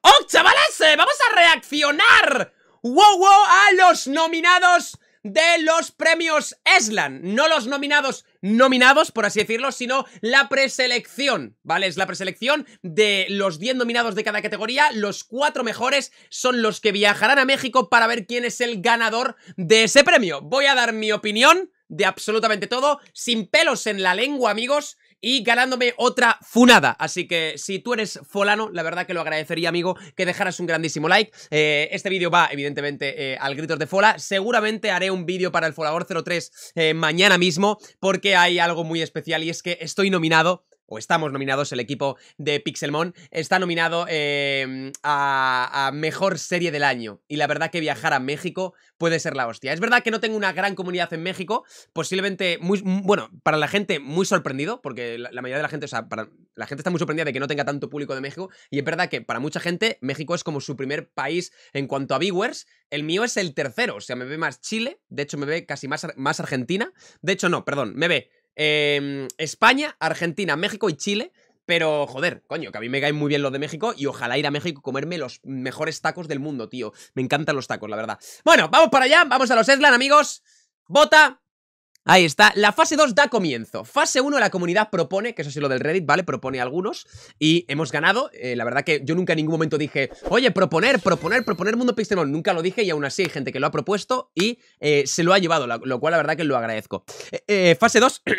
¡Oh, chavales! Eh, ¡Vamos a reaccionar! ¡Wow, wow! A los nominados de los premios Eslan. No los nominados nominados, por así decirlo, sino la preselección, ¿vale? Es la preselección de los 10 nominados de cada categoría. Los cuatro mejores son los que viajarán a México para ver quién es el ganador de ese premio. Voy a dar mi opinión de absolutamente todo, sin pelos en la lengua, amigos y ganándome otra funada. Así que si tú eres folano, la verdad que lo agradecería, amigo, que dejaras un grandísimo like. Eh, este vídeo va, evidentemente, eh, al Gritos de Fola. Seguramente haré un vídeo para el Folador 03 eh, mañana mismo, porque hay algo muy especial y es que estoy nominado o estamos nominados, el equipo de Pixelmon está nominado em, a, Mejor Serie del Año. Y la verdad que viajar a México puede ser la hostia. Es verdad que no tengo una gran comunidad en México, posiblemente, muy, bueno, para la gente muy sorprendido, porque la, mayoría de la gente, la gente está muy sorprendida de que no tenga tanto público de México. Y es verdad que para mucha gente México es como su primer país en cuanto a viewers. El mío es el tercero, o sea, me ve más Chile, de hecho me ve casi más, más Argentina. De hecho, no, perdón, me ve Em, España, Argentina, México y Chile. Pero, joder, coño, que a mí me caen muy bien los de México y ojalá ir a México y comerme los mejores tacos del mundo, tío. Me encantan los tacos, la verdad. Bueno, vamos para allá, vamos a los Eslan, amigos. Bota, Ahí está, la fase 2 da comienzo. Fase 1 la comunidad propone, que eso es lo del Reddit, ¿vale? Propone algunos y hemos ganado. Eh, la verdad que yo nunca en ningún momento dije, oye, proponer, proponer, proponer Mundo Pixelmon. Nunca lo dije y aún así hay gente que lo ha propuesto y eh, se lo ha llevado, lo, cual la verdad que lo agradezco. Eh, fase 2...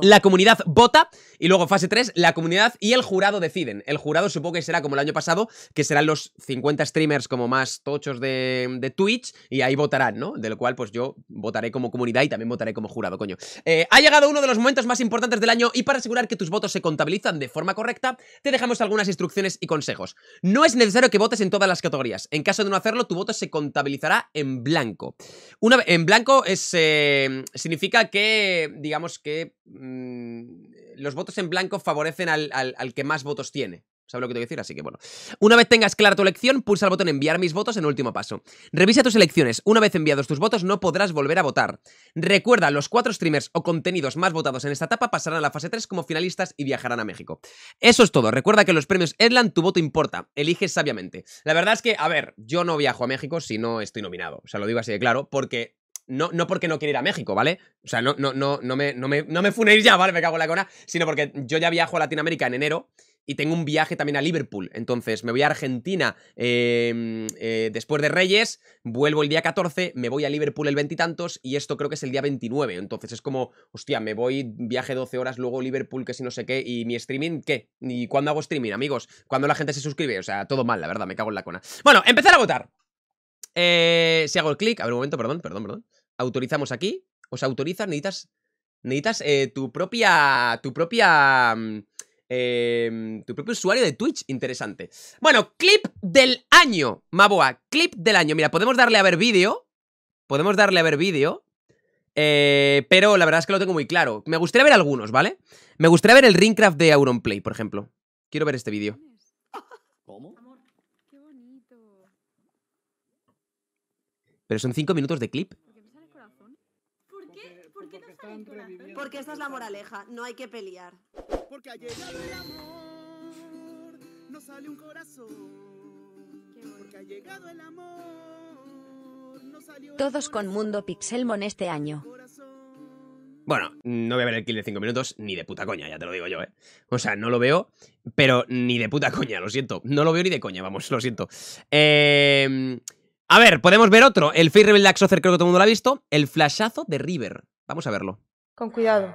La comunidad vota y luego fase 3, la comunidad y el jurado deciden. El jurado supongo que será como el año pasado, que serán los 50 streamers como más tochos de, Twitch y ahí votarán, ¿no? De lo cual pues yo votaré como comunidad y también votaré como jurado, coño. Eh, ha llegado uno de los momentos más importantes del año y para asegurar que tus votos se contabilizan de forma correcta, te dejamos algunas instrucciones y consejos. No es necesario que votes en todas las categorías. En caso de no hacerlo, tu voto se contabilizará en blanco. Una, en blanco es, eh, significa que, digamos que Mm, los votos en blanco favorecen al, que más votos tiene. ¿Sabes lo que te voy a decir? Así que bueno. Una vez tengas clara tu elección, pulsa el botón enviar mis votos en último paso. Revisa tus elecciones. Una vez enviados tus votos, no podrás volver a votar. Recuerda, los cuatro streamers o contenidos más votados en esta etapa pasarán a la fase 3 como finalistas y viajarán a México. Eso es todo. Recuerda que en los premios Edland tu voto importa. Elige sabiamente. La verdad es que, a ver, yo no viajo a México si no estoy nominado. O sea, lo digo así de claro, porque no, no porque no quiera ir a México, ¿vale? O sea, no, no, no, no me, no me, no me funéis ya, ¿vale? Me cago en la cona. Sino porque yo ya viajo a Latinoamérica en enero y tengo un viaje también a Liverpool. Entonces me voy a Argentina em, eh, después de Reyes, vuelvo el día 14, me voy a Liverpool el veintitantos y, y, esto creo que es el día 29. Entonces es como, hostia, me voy, viaje 12 horas, luego Liverpool, que si no sé qué, y mi streaming, ¿qué? ¿Y cuándo hago streaming, amigos? ¿Cuándo la gente se suscribe? O sea, todo mal, la verdad, me cago en la cona. Bueno, empezar a votar. Eh, si hago el clic, a ver un momento, perdón, perdón, perdón. Autorizamos aquí. Os autorizas, necesitas. Necesitas eh, tu propia. Tu propia. Mm, em, tu propio usuario de Twitch, interesante. Bueno, clip del año, Maboa, clip del año. Mira, podemos darle a ver vídeo. Podemos darle a ver vídeo. Eh, pero la verdad es que lo tengo muy claro. Me gustaría ver algunos, ¿vale? Me gustaría ver el Ringcraft de Auronplay, por ejemplo. Quiero ver este vídeo. ¿Cómo? Pero son 5 minutos de clip. Porque esta es la moraleja, no hay que pelear. sale un corazón. ha el Todos con Mundo Pixelmon este año. Bueno, no voy a ver el kill de 5 minutos ni de puta coña, ya te lo digo yo, ¿eh? O sea, no lo veo, pero ni de puta coña, lo siento. No lo veo ni de coña, vamos, lo siento. Em, a ver, podemos ver otro. El Fate Rebel Dax creo que todo el mundo lo ha visto. El flashazo de River. Vamos a verlo. Con cuidado.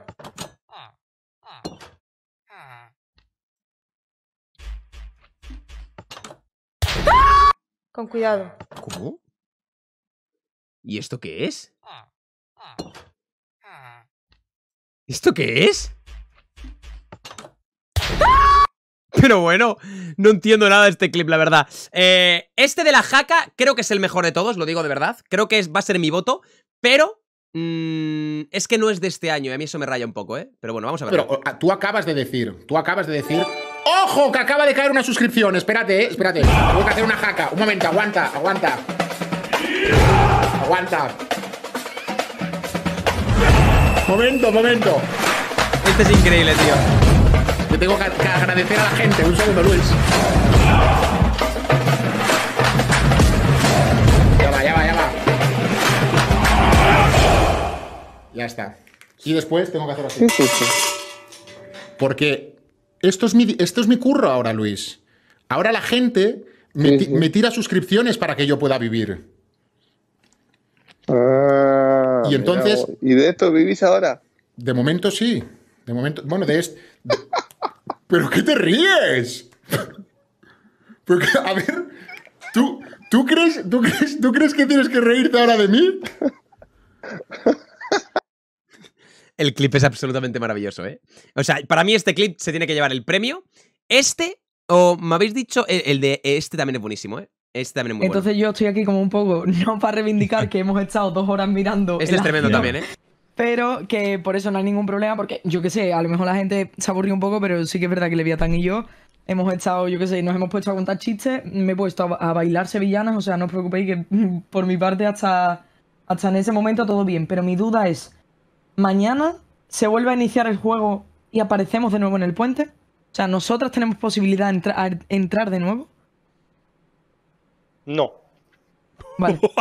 Con cuidado. ¿Cómo? ¿Y esto qué es? ¿Esto qué es? Pero bueno, no entiendo nada de este clip, la verdad. Eh, este de la jaca creo que es el mejor de todos, lo digo de verdad. Creo que es, va a ser mi voto, pero Mmm... es que no es de este año, eh, a mí eso me raya un poco, ¿eh? Pero bueno, vamos a ver. Pero tú acabas de decir, tú acabas de decir. ¡Ojo! Que acaba de caer una suscripción. Espérate, eh, espérate. Tengo que hacer una jaca. Un momento, aguanta, aguanta. Aguanta. Momento, momento. Este es increíble, tío. yo tengo que agradecer a la gente. Un segundo, Luis. Ya está. Y después tengo que hacer así. Porque esto es, mi, esto es mi curro ahora, Luis. Ahora la gente me, tira suscripciones para que yo pueda vivir. Ah, y entonces. ¿Y de esto vivís ahora? De momento sí. De momento. Bueno, de esto. ¿Pero qué te ríes? Porque, a ver, ¿tú, ¿tú, crees, tú, crees, ¿tú crees que tienes que reírte ahora de mí? El clip es absolutamente maravilloso, ¿eh? O sea, para mí este clip se tiene que llevar el premio. Este, o me habéis dicho, el, de este también es buenísimo, ¿eh? Este también es muy Entonces yo estoy aquí como un poco, no para reivindicar que hemos estado dos horas mirando. Este es tremendo también, ¿eh? Pero que por eso no hay ningún problema, porque yo qué sé, a lo mejor la gente se aburrió un poco, pero sí que es verdad que Leviatán y yo hemos estado, yo qué sé, nos hemos puesto a contar chistes, me he puesto a, a, bailar sevillanas, o sea, no os preocupéis que por mi parte hasta, hasta en ese momento todo bien, pero mi duda es, mañana se vuelve a iniciar el juego y aparecemos de nuevo en el puente. O sea, ¿nosotras tenemos posibilidad de entrar de nuevo? No. Vale.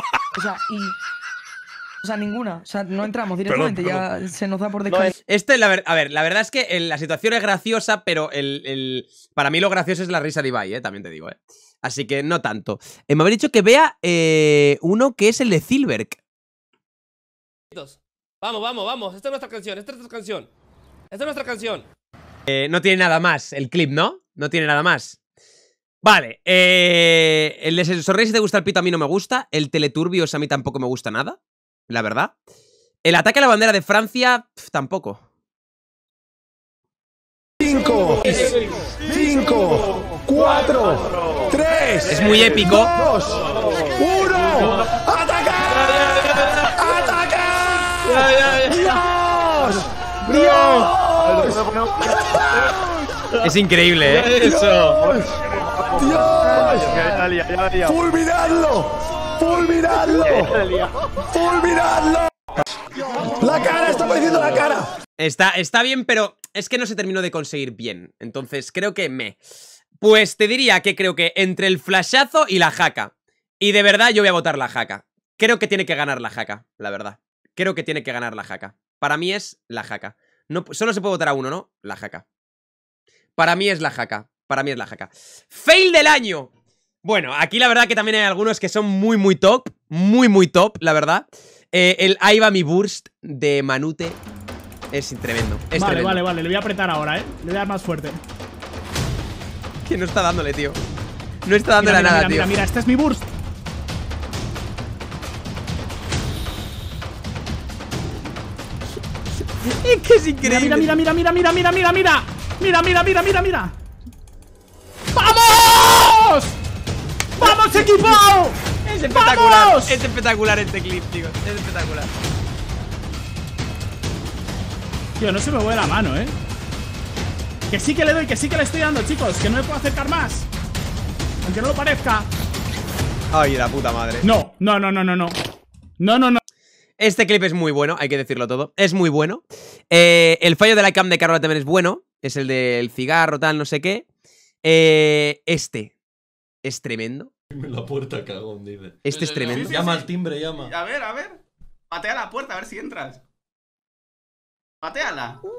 O sea, ninguna. O sea, no entramos directamente, ya se nos da por descanso. este, la a ver, la verdad es que la situación es graciosa, pero el, para mí lo gracioso es la risa de Ibai, eh, también te digo. Eh. Así que no tanto. Eh, me habéis dicho que vea eh, uno que es el de Zilberg. Vamos, vamos, vamos. Esta es nuestra canción, esta es nuestra canción. Esta es nuestra canción. Eh, no tiene nada más el clip, ¿no? No tiene nada más. Vale, eh, el de Sorrey si te gusta el pito a mí no me gusta, el Teleturbios a mí tampoco me gusta nada, la verdad. El ataque a la bandera de Francia tampoco. 5, 5, 4, 3, es muy épico. 2, ¡Dios! Es increíble, ¿eh? ¡Dios! ¡Fulminadlo! ¡Fulminadlo! ¡Fulminadlo! ¡La cara! está diciendo la cara! Está, está bien, pero es que no se terminó de conseguir bien. Entonces creo que me... Pues te diría que creo que entre el flashazo y la jaca. Y de verdad yo voy a votar la jaca. Creo que tiene que ganar la jaca, la verdad. Creo que tiene que ganar la jaca. Para mí es la jaca. No, solo se puede votar a uno, ¿no? La jaca. Para mí es la jaca. Para mí es la jaca. Fail del año. Bueno, aquí la verdad que también hay algunos que son muy, muy top. Muy, muy top, la verdad. Eh, el Ahí va mi burst de Manute es tremendo. vale, tremendo. vale, vale. Le voy a apretar ahora, ¿eh? Le voy a dar más fuerte. Que no está dándole, tío. No está dándole nada, mira, tío. Mira, mira, este es mi burst. Es que es increíble. Mira, mira, mira, mira, mira, mira, mira, mira. Mira, mira, mira, mira, ¡Vamos! ¡Vamos, equipo! Es espectacular. Es espectacular este clip, tío. Es espectacular. Tío, no se me mueve la mano, eh. Que sí que le doy, que sí que le estoy dando, chicos. Que no me puedo acercar más. Aunque no lo parezca. Ay, la puta madre. no, no, no, no, no. No, no, no. Este clip es muy bueno, hay que decirlo todo. Es muy bueno. Eh, el fallo de la cam de Carola también es bueno. Es el del cigarro, tal, no sé qué. Eh, este es tremendo. La puerta, cagón, dice. Este es tremendo. Llama al timbre, llama. A ver, a ver. Patea la puerta, a ver si entras. Pateala. ¡No!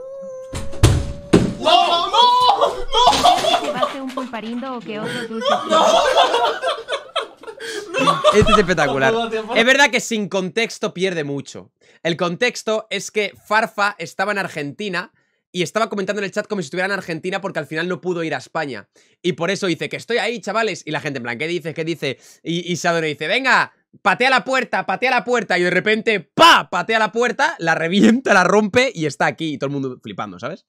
¡No! ¡No! No, ¡No! Este es espectacular. Es verdad que sin contexto pierde mucho. El contexto es que Farfa estaba en Argentina y estaba comentando en el chat como si estuviera en Argentina porque al final no pudo ir a España. Y por eso dice que estoy ahí, chavales. Y la gente en plan, ¿qué dice? ¿Qué dice? Y, Sadone dice, venga, patea la puerta, patea la puerta. Y de repente, pa, patea la puerta, la revienta, la rompe y está aquí. Y todo el mundo flipando, ¿sabes?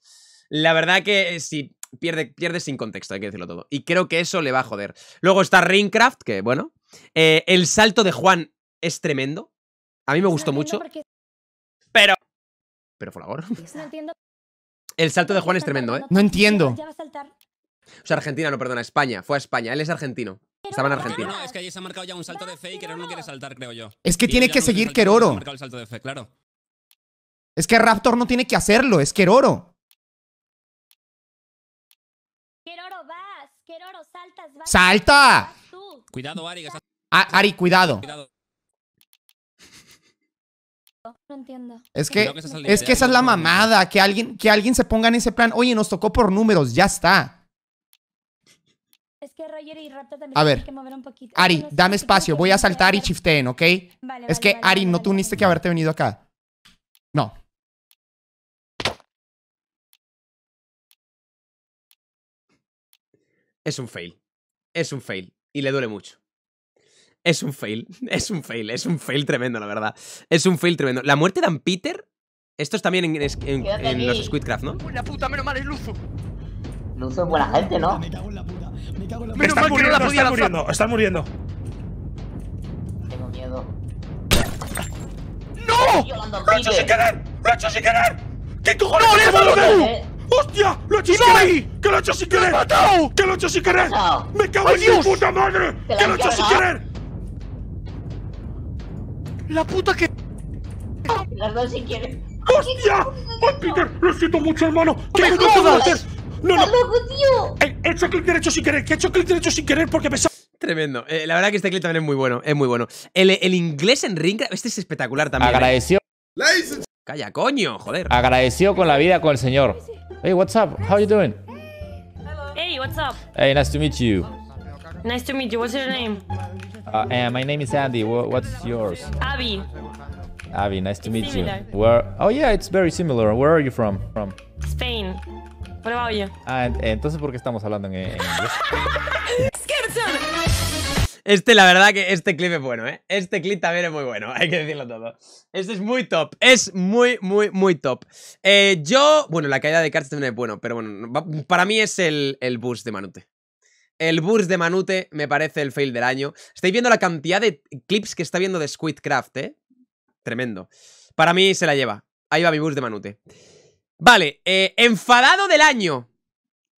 La verdad que eh, sí, pierde, pierde sin contexto, hay que decirlo todo. Y creo que eso le va a joder. Luego está Ringcraft, que bueno, eh, el salto de Juan es tremendo. A mí me gustó mucho. Pero. Pero por favor. El salto de Juan es tremendo, ¿eh? No entiendo. O sea, Argentina, no, perdona, España. Fue a España. Él es argentino. Estaba en Argentina. es que allí se ha marcado ya un salto de fe y no quiere saltar, creo yo. Es que tiene que seguir Keroro. claro. Es que Raptor no tiene que hacerlo, es Keroro. ¡Salta! Cuidado, Ari, ah, Ari, cuidado. No entiendo. Es que, es, que esa es la mamada, que alguien, que alguien se ponga en ese plan. Oye, nos tocó por números, ya está. a ver, Ari, dame espacio, voy a saltar y chifteen, ¿ok? es que, Ari, no tuviste que haberte venido acá. No. Es un fail. Es un fail y le duele mucho. Es un fail, es un fail, es un fail tremendo, la verdad. Es un fail tremendo. La muerte de Dan Peter, esto es también en, en, los Squidcraft, ¿no? Buena puta, menos mal, es Luzu. Luzu es buena gente, ¿no? Me cago en la puta, me cago en la puta. no muriendo, están muriendo. Tengo miedo. ¡No! ¡Lo he hecho sin querer! ¡Lo he hecho sin querer! ¿Qué cojones? ¡No, ¡Hostia! ¡Lo he hecho sin querer! ¡Que lo he hecho sin querer! matado! ¡Que lo he hecho sin querer! ¡Me cago en mi puta madre! ¡Que lo he hecho sin querer! ¡La puta que...! Las dos sin querer? ¡Hostia! ¡Ay, Peter! ¡Lo siento mucho, hermano! ¡Que no te hacer! ¡No, no! loco, tío! He hecho clic derecho sin querer, que he hecho clic derecho sin querer porque pensaba... Tremendo. Eh, la verdad que este clip también es muy bueno. Es muy bueno. El, inglés en Ringcraft, este es espectacular también. Eh. Agradeció. Calla, coño, joder. Agradeció con la vida con el señor. Hey, what's up? How you doing? Hello. Hey, what's up? Hey, nice to meet you. Nice to meet you. What's your name? Uh, eh, my name is Andy. What's yours? Abby. Avi, nice to it's meet similar. you. Where? Oh yeah, it's very similar. Where are you from? From Spain. What about you? Ah, entonces ¿por qué estamos hablando en, en inglés? Este, la verdad que este clip es bueno, ¿eh? Este clip también es muy bueno, hay que decirlo todo. Este es muy top, es muy, muy, muy top. Eh, yo, bueno, la caída de cartas también es bueno, pero bueno, para mí es el, el boost de Manute. El burst de Manute me parece el fail del año. Estáis viendo la cantidad de clips que está viendo de Squidcraft, ¿eh? Tremendo. Para mí se la lleva. Ahí va mi burst de Manute. Vale, eh, enfadado del año.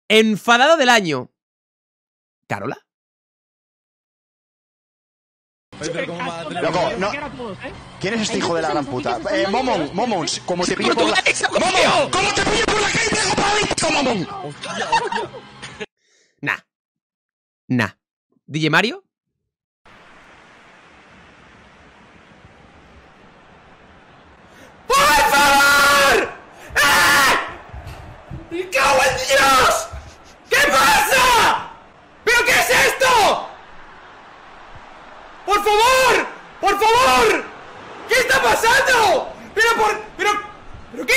Enfadado del año. ¿Carola? ¿eh? ¿Quién es este hijo de la gran puta? Eh, Momon, Momon, como te pido por la. ¡Momon! ¡Como te pillo por la calle, Momon! Nah. Nah. ¿DJ Mario? ¡Por favor! ¡Ah! ¡Cago en Dios! ¿Qué pasa? ¿Pero qué es esto? ¡Por favor! ¡Por favor! ¿Qué está pasando? ¡Pero por... pero... pero qué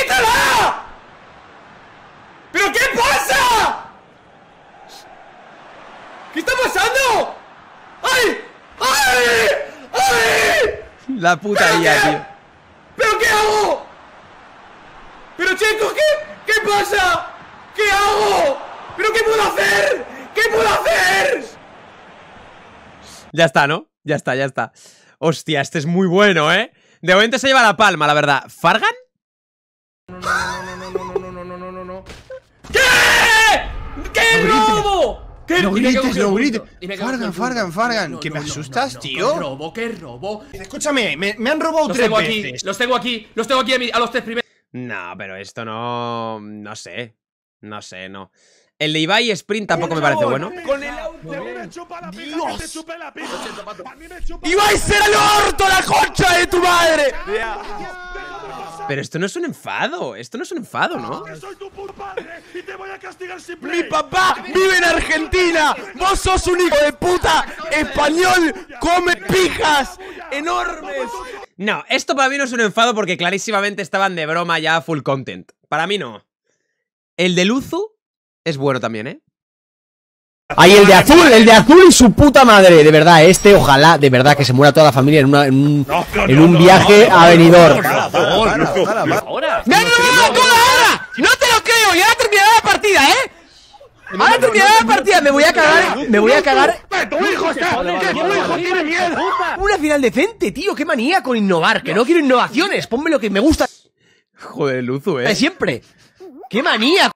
¿Pero qué pasa? ¿Qué está pasando? ¡Ay! ¡Ay! ¡Ay! La puta guía, tío. ¿Pero qué hago? ¿Pero chicos qué? ¿Qué pasa? ¿Qué hago? ¿Pero qué puedo hacer? ¿Qué puedo hacer? Ya está, ¿no? Ya está, ya está. Hostia, este es muy bueno, ¿eh? De momento se lleva la palma, la verdad. ¿Fargan? No, no, no, no, no, no, no, no, no, no. ¿Qué? ¡Qué robo! ¿Qué? No Fargan, Fargan, Fargan. ¿Que me asustas, tío? ¿Qué robo? ¿Qué robo? Escúchame, me, han robado los tres tengo veces. Aquí, los tengo aquí, los tengo aquí a, a los tres primeros. No, pero esto no... No sé. No sé, no. El de Ibai Sprint tampoco me parece bueno. Ibai será el orto, la concha de tu madre. Pero esto no es un enfado, esto no es un enfado, ¿no? Mi papá vive en Argentina, vos sos un hijo de puta español, come pijas enormes. No, esto para mí no es un enfado porque clarísimamente estaban de broma ya full content. Para mí no. El de Luzu es bueno también, ¿eh? Ahí el de azul, el de azul y su puta madre, de verdad, este ojalá, de verdad, que se muera toda la familia en, en, un, viaje a venidor. cola ahora! ¡No te lo creo! ¡Ya ha terminado la partida, eh! ha terminado la partida! ¡Me voy a cagar! ¡Me voy a cagar! ¡Tu hijo está! tu hijo tiene miedo! Una final decente, tío, qué manía con innovar, que no quiero innovaciones, ponme lo que me gusta. Joder, luzo, eh. Siempre. ¡Qué manía!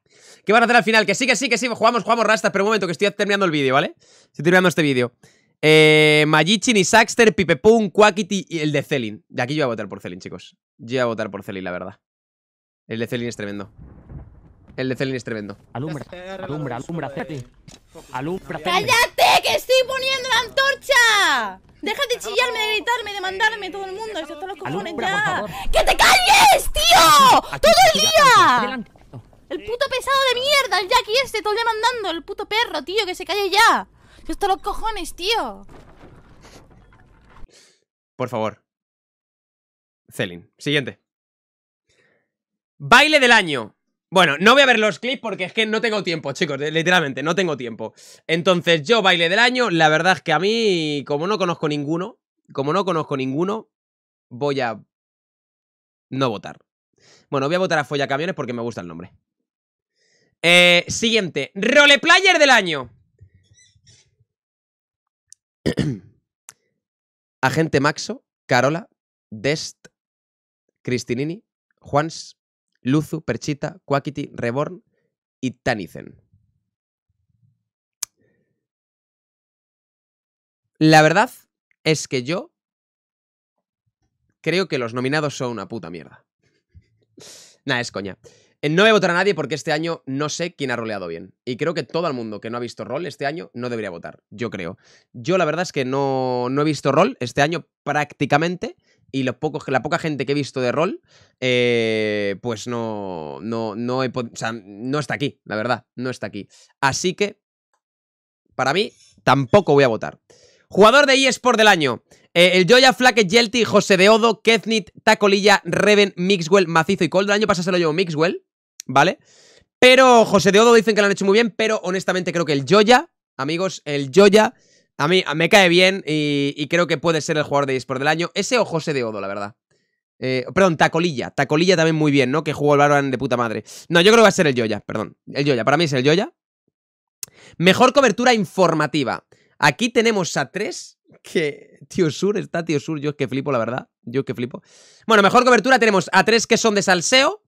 ¿Qué van a hacer al final? Que sí, que sí, que sí. Jugamos, jugamos rastas, pero un momento, que estoy terminando el vídeo, ¿vale? Estoy terminando este vídeo. Eh, y Saxter, Pipepun, Quackity y el de Celin. De aquí yo voy a votar por Celin, chicos. Yo voy a votar por Celin, la verdad. El de Celin es tremendo. El de Celin es tremendo. Alumbra, alumbra, alumbra, eh. Alumbra, ¡Cállate! ¡Que estoy poniendo la antorcha! Deja de chillarme, de gritarme, de mandarme todo el mundo. Eso está los cojones ya. ¡Que te calles, tío! ¡Todo el día! El puto pesado de mierda, el Jackie este, todo el día mandando. El puto perro, tío, que se calle ya. Esto los cojones, tío. Por favor. Celin. Siguiente. Baile del año. Bueno, no voy a ver los clips porque es que no tengo tiempo, chicos, literalmente, no tengo tiempo. Entonces, yo baile del año, la verdad es que a mí, como no conozco ninguno, como no conozco ninguno, voy a no votar. Bueno, voy a votar a Folla Camiones porque me gusta el nombre. Eh, siguiente. Roleplayer del año. Agente Maxo, Carola, Dest, Cristinini, Juans, Luzu, Perchita, Quackity, Reborn y Tanizen. La verdad es que yo creo que los nominados son una puta mierda. Nah, es coña. Eh, no voy a votar a nadie porque este año no sé quién ha roleado bien. Y creo que todo el mundo que no ha visto rol este año no debería votar, yo creo. Yo la verdad es que no, no he visto rol este año prácticamente y la poca gente que he visto de rol, eh, pues no, no, está aquí, la verdad, no está aquí. Así que, para mí, tampoco voy a votar. Jugador de eSport del año. Eh, el Joya, Flake, Yelty, José Odo, Keznit, Tacolilla, Reven, Mixwell, Macizo y Cold. El año pasado se lo llevo Mixwell. ¿vale? Pero José Deodo dicen que lo han hecho muy bien, pero honestamente creo que el Joya, amigos, el Joya a mí me cae bien y, creo que puede ser el jugador de eSport del año. Ese o José Deodo, la verdad. Eh, perdón, Tacolilla. Tacolilla también muy bien, ¿no? Que jugó el Valorant de puta madre. No, yo creo que va a ser el Joya, perdón. El Joya, para mí es el Joya. Mejor cobertura informativa. Aquí tenemos a tres. Que Tío Sur, está Tío Sur, yo es que flipo, la verdad. Yo es que flipo. Bueno, mejor cobertura tenemos a tres que son de salseo.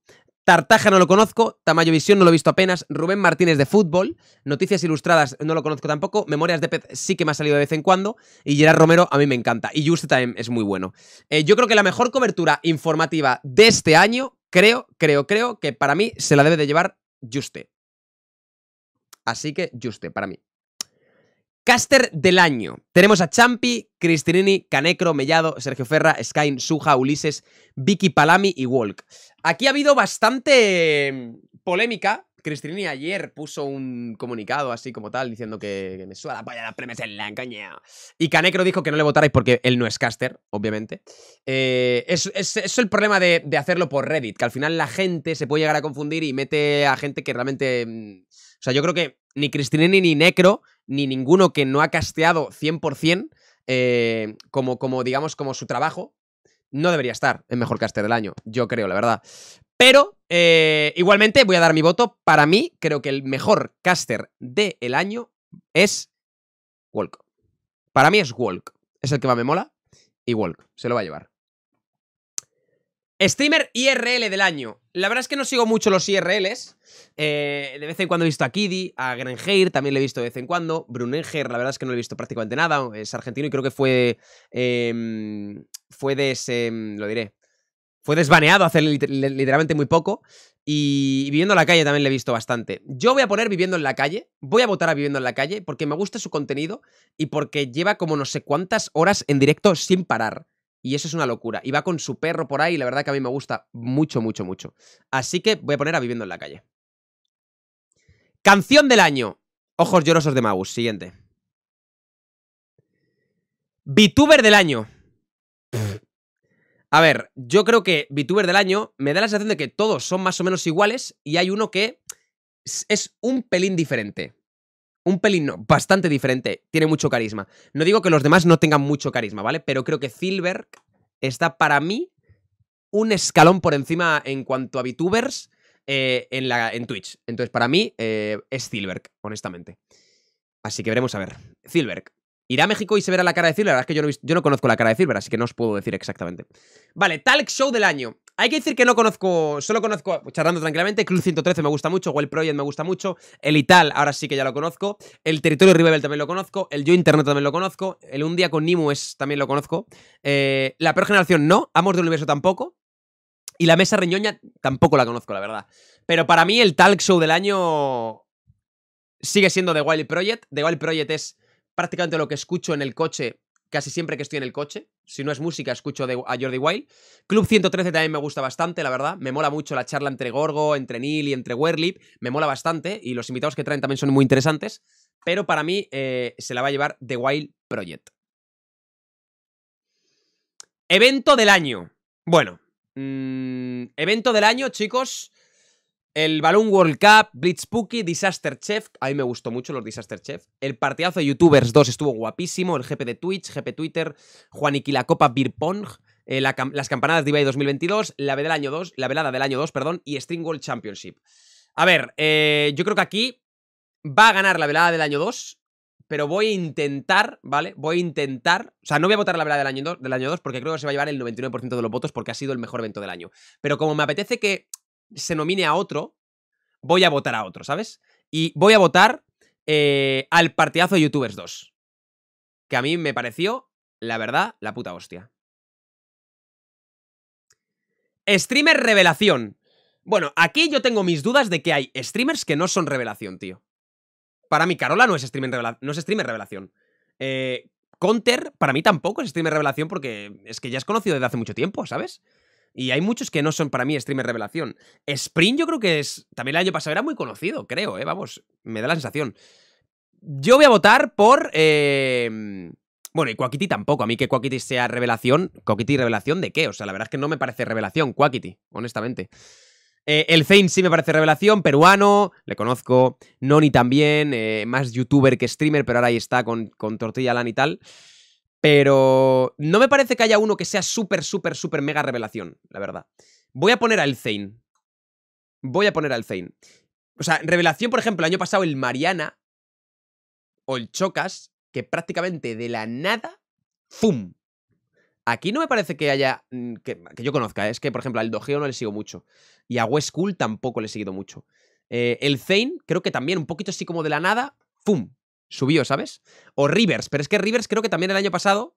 Tartaja no lo conozco, Tamayo Visión no lo he visto apenas, Rubén Martínez de Fútbol, Noticias Ilustradas no lo conozco tampoco, Memorias de Pez sí que me ha salido de vez en cuando, y Gerard Romero a mí me encanta, y Juste también es muy bueno. Eh, yo creo que la mejor cobertura informativa de este año, creo, creo, creo que para mí se la debe de llevar Juste. Así que Juste, para mí. Caster del año. Tenemos a Champi, Cristinini, Canecro, Mellado, Sergio Ferra, Sky, Suja, Ulises, Vicky Palami y Walk. Aquí ha habido bastante em, polémica Cristinini ayer puso un comunicado así como tal, diciendo que, me suda la polla la en la coña. Y Canecro dijo que no le votarais porque él no es caster, obviamente. Eh, es, el problema de, hacerlo por Reddit, que al final la gente se puede llegar a confundir y mete a gente que realmente... Mm, o sea, yo creo que ni Cristinini ni Necro, ni ninguno que no ha casteado 100%, eh, como, como digamos, como su trabajo, no debería estar en Mejor Caster del Año, yo creo, la verdad. Pero eh, igualmente voy a dar mi voto. Para mí, creo que el mejor caster del el año es Walk. Para mí es Walk. Es el que más me mola. Y Walk. Se lo va a llevar. Streamer IRL del año. La verdad es que no sigo mucho los IRLs. Eh, de vez en cuando he visto a Kiddy, a Grenheir, también le he visto de vez en cuando. Brunenger, la verdad es que no le he visto prácticamente nada. Es argentino y creo que fue. Em, fue de ese. Lo diré. Fue desbaneado hace literalmente muy poco. Y viviendo en la calle también le he visto bastante. Yo voy a poner viviendo en la calle. Voy a votar a viviendo en la calle porque me gusta su contenido y porque lleva como no sé cuántas horas en directo sin parar. Y eso es una locura. Y va con su perro por ahí y la verdad que a mí me gusta mucho, mucho, mucho. Así que voy a poner a viviendo en la calle. Canción del año. Ojos llorosos de Magus. Siguiente. VTuber del año. A ver, yo creo que VTuber del año me da la sensación de que todos son más o menos iguales y hay uno que es un pelín diferente. Un pelín, no, bastante diferente. Tiene mucho carisma. No digo que los demás no tengan mucho carisma, ¿vale? Pero creo que Silver está para mí un escalón por encima en cuanto a VTubers eh, en, Twitch. Entonces, para mí eh, es Silver, honestamente. Así que veremos a ver. Silver, Irá a México y se verá la cara de Silver. La verdad es que yo no, conozco la cara de Silver, así que no os puedo decir exactamente. Vale, Talk Show del año. Hay que decir que no conozco, solo conozco, charlando tranquilamente, Club 113 me gusta mucho, Wild Project me gusta mucho, el Ital ahora sí que ya lo conozco, el Territorio Rival también lo conozco, el Yo Internet también lo conozco, el Un Día con Nimu es, también lo conozco, eh, La Peor Generación no, Amos del Universo tampoco, y La Mesa Reñoña tampoco la conozco, la verdad. Pero para mí el Talk Show del año sigue siendo The Wild Project. The Wild Project es prácticamente lo que escucho en el coche casi siempre que estoy en el coche. Si no es música, escucho de, a Jordi Wild. Club 113 también me gusta bastante, la verdad. Me mola mucho la charla entre Gorgo, entre Neil y entre Werlip. Me mola bastante y los invitados que traen también son muy interesantes. Pero para mí eh, se la va a llevar The Wild Project. Evento del año. Bueno, mm, evento del año, chicos. El Balloon World Cup, Blitz Disaster Chef. A mí me gustó mucho los Disaster Chef. El partidazo de YouTubers 2 estuvo guapísimo. El GP de Twitch, GP Twitter, Juaniki la Copa Beer eh, las campanadas de Ibai 2022, la velada del año 2, la velada del año 2, perdón, y String World Championship. A ver, eh, yo creo que aquí va a ganar la velada del año 2, pero voy a intentar, ¿vale? Voy a intentar, o sea, no voy a votar la velada del año del año 2 porque creo que se va a llevar el 99% de los votos porque ha sido el mejor evento del año. Pero como me apetece que se nomine a otro, voy a votar a otro, ¿sabes? Y voy a votar eh, al partidazo de Youtubers 2. Que a mí me pareció, la verdad, la puta hostia. Streamer revelación. Bueno, aquí yo tengo mis dudas de que hay streamers que no son revelación, tío. Para mí, Carola no es streamer, no es streamer revelación. Eh, Counter, para mí tampoco es streamer revelación porque es que ya es conocido desde hace mucho tiempo, ¿sabes? Y hay muchos que no son para mí streamer revelación. Spring yo creo que es... También el año pasado era muy conocido, creo, ¿eh? Vamos, me da la sensación. Yo voy a votar por... Em, bueno, y Quackity tampoco. A mí que Quackity sea revelación... ¿Quackity revelación de qué? O sea, la verdad es que no me parece revelación Quackity, honestamente. Eh, el Zane sí me parece revelación, peruano, le conozco. Noni también, eh, más youtuber que streamer, pero ahora ahí está con, con Tortilla Lan y tal. Pero no me parece que haya uno que sea súper, súper, súper mega revelación, la verdad. Voy a poner al Zane. Voy a poner al Zane. O sea, revelación, por ejemplo, el año pasado el Mariana o el Chocas, que prácticamente de la nada, ¡fum! Aquí no me parece que haya. Mm, que, yo conozca, ¿eh? es que, por ejemplo, al Dogeo no le sigo mucho. Y a West Cool tampoco le he seguido mucho. Eh, el Zane, creo que también, un poquito así como de la nada, ¡fum! subió, ¿sabes? O Rivers, pero es que Rivers creo que también el año pasado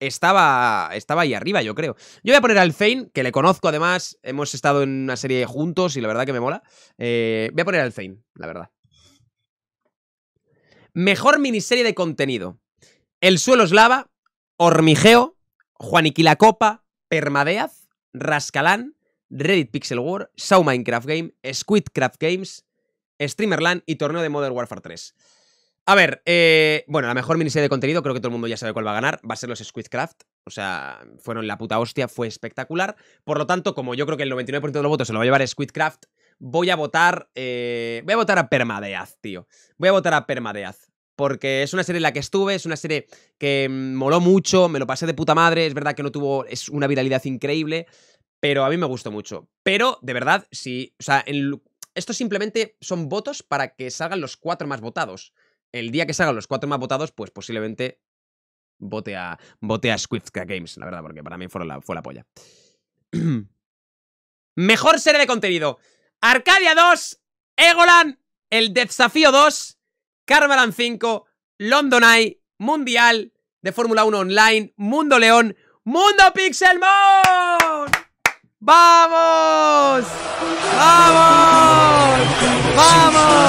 estaba, estaba ahí arriba, yo creo. Yo voy a poner al Zane, que le conozco además, hemos estado en una serie juntos y la verdad que me mola. Eh, voy a poner al Zane, la verdad. Mejor miniserie de contenido. El suelo es lava, Hormigeo, Juaniquilacopa, Permadeath, rascalan Rascalán, Reddit Pixel War, Show Minecraft Game, Squidcraft Games, Streamerland y Torneo de Modern Warfare 3. A ver, eh, bueno, la mejor miniserie de contenido, creo que todo el mundo ya sabe cuál va a ganar, va a ser los Squidcraft. O sea, fueron la puta hostia, fue espectacular. Por lo tanto, como yo creo que el 99% de los votos se lo va a llevar Squidcraft, voy a votar. Eh, voy a votar a Permadeath, tío. Voy a votar a Permadeath, Porque es una serie en la que estuve, es una serie que mm, moló mucho, me lo pasé de puta madre. Es verdad que no tuvo. Es una viralidad increíble, pero a mí me gustó mucho. Pero, de verdad, sí. O sea, esto simplemente son votos para que salgan los cuatro más votados el día que salgan los cuatro más votados, pues posiblemente vote a, vote a Games, la verdad, porque para mí fue la, fue polla. Mejor serie de contenido. Arcadia 2, Egoland, El Desafío 2, Carvalan 5, London Eye, Mundial de Fórmula 1 Online, Mundo León, Mundo Pixelmon. ¡Vamos! ¡Vamos! ¡Vamos!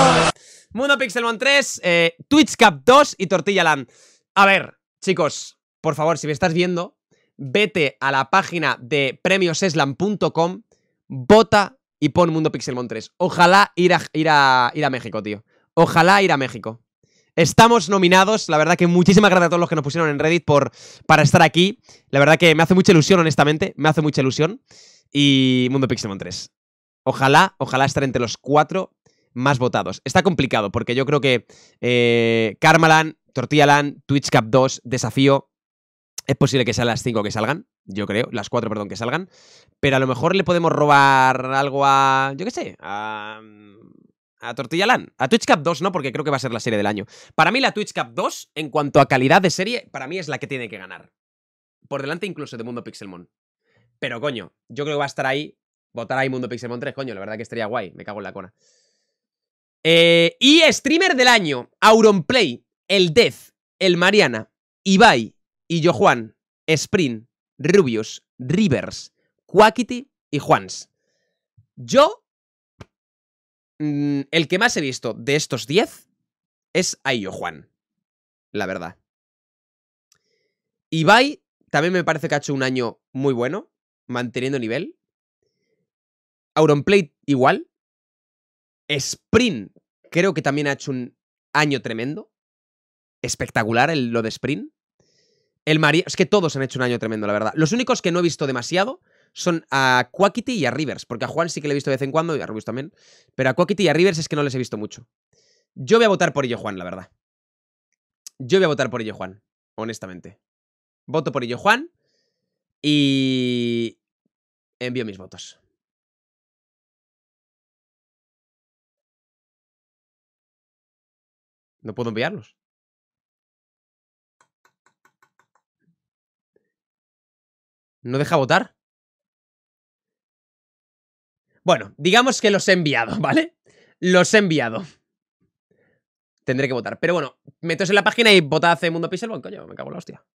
Mundo Pixelmon 3, eh, Twitch Cup 2 y Tortilla Land. A ver, chicos, por favor, si me estás viendo, vete a la página de premioseslam.com, vota y pon Mundo Pixelmon 3. Ojalá ir a, México, tío. Ojalá ir a México. Estamos nominados, la verdad que muchísimas gracias a todos los que nos pusieron en Reddit por, para estar aquí. La verdad que me hace mucha ilusión, honestamente, me hace mucha ilusión. Y Mundo Pixelmon 3. Ojalá, ojalá estar entre los cuatro más votados. Está complicado porque yo creo que eh, Karmalan, Tortillaland, Twitch Cap 2, Desafío, es posible que sean las 5 que salgan, yo creo, las 4, perdón, que salgan. Pero a lo mejor le podemos robar algo a, yo qué sé, a... A Tortillalan. A Twitch Cap 2 no, porque creo que va a ser la serie del año. Para mí la Twitch Cap 2, en cuanto a calidad de serie, para mí es la que tiene que ganar. Por delante incluso de Mundo Pixelmon. Pero coño, yo creo que va a estar ahí. Votar ahí Mundo Pixelmon 3, coño, la verdad que estaría guay. Me cago en la cona. Eh, y streamer del año, Auronplay, el Death, el Mariana, Ibai y juan Sprint, Rubius, Rivers, Quackity y Juans. Yo, mm, el que más he visto de estos 10 es a Juan, la verdad. Ibai también me parece que ha hecho un año muy bueno, manteniendo nivel. Auronplay igual. Sprint Creo que también ha hecho un año tremendo. Espectacular el, lo de sprint. El Es que todos han hecho un año tremendo, la verdad. Los únicos que no he visto demasiado son a Quackity y a Rivers. Porque a Juan sí que le he visto de vez en cuando y a Rubius también. Pero a Quackity y a Rivers es que no les he visto mucho. Yo voy a votar por ello, Juan, la verdad. Yo voy a votar por ello, Juan. Honestamente. Voto por ello, Juan. Y. Envío mis votos. No puedo enviarlos. ¿No deja votar? Bueno, digamos que los he enviado, ¿vale? Los he enviado. Tendré que votar. Pero bueno, metos en la página y votad Mundo Pixel. Bueno, coño, me cago en la hostia.